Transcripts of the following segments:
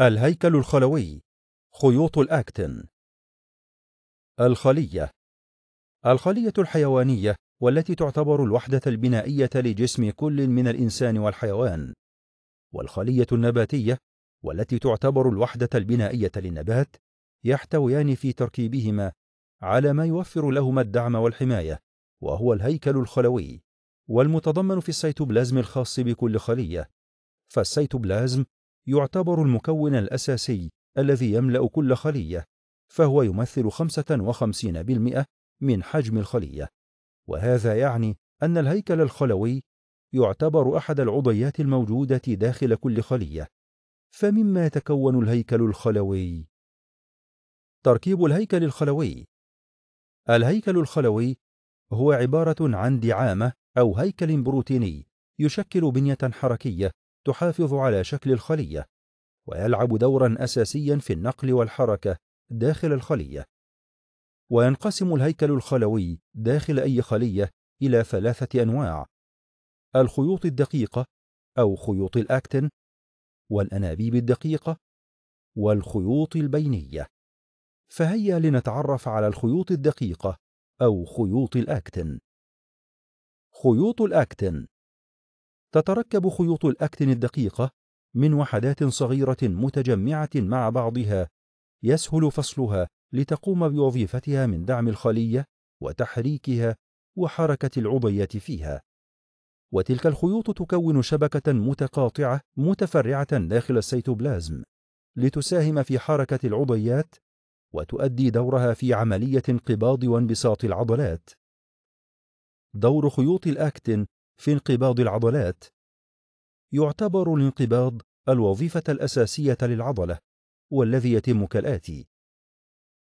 الهيكل الخلوي خيوط الأكتن الخلية الخلية الحيوانية والتي تعتبر الوحدة البنائية لجسم كل من الإنسان والحيوان والخلية النباتية والتي تعتبر الوحدة البنائية للنبات يحتويان في تركيبهما على ما يوفر لهما الدعم والحماية وهو الهيكل الخلوي والمتضمن في السيتوبلازم الخاص بكل خلية فالسيتوبلازم يعتبر المكون الأساسي الذي يملأ كل خلية فهو يمثل 55% من حجم الخلية وهذا يعني أن الهيكل الخلوي يعتبر أحد العضيات الموجودة داخل كل خلية فمما يتكون الهيكل الخلوي تركيب الهيكل الخلوي الهيكل الخلوي هو عبارة عن دعامة أو هيكل بروتيني يشكل بنية حركية تحافظ على شكل الخلية ويلعب دورا أساسيا في النقل والحركة داخل الخلية وينقسم الهيكل الخلوي داخل أي خلية إلى ثلاثة أنواع الخيوط الدقيقة أو خيوط الأكتن والأنابيب الدقيقة والخيوط البينية فهيا لنتعرف على الخيوط الدقيقة أو خيوط الأكتن خيوط الأكتن تتركب خيوط الأكتن الدقيقة من وحدات صغيرة متجمعة مع بعضها يسهل فصلها لتقوم بوظيفتها من دعم الخلية وتحريكها وحركة العضية فيها وتلك الخيوط تكون شبكة متقاطعة متفرعة داخل السيتوبلازم لتساهم في حركة العضيات وتؤدي دورها في عملية انقباض وانبساط العضلات دور خيوط الأكتن في انقباض العضلات يعتبر الانقباض الوظيفة الأساسية للعضلة والذي يتم كالآتي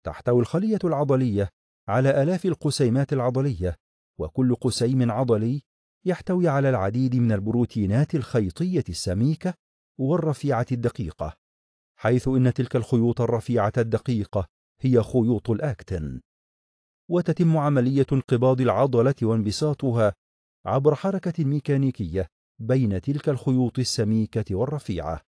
تحتوي الخلية العضلية على آلاف القسيمات العضلية وكل قسيم عضلي يحتوي على العديد من البروتينات الخيطية السميكة والرفيعة الدقيقة حيث إن تلك الخيوط الرفيعة الدقيقة هي خيوط الأكتن وتتم عملية انقباض العضلة وانبساطها عبر حركة ميكانيكية بين تلك الخيوط السميكة والرفيعة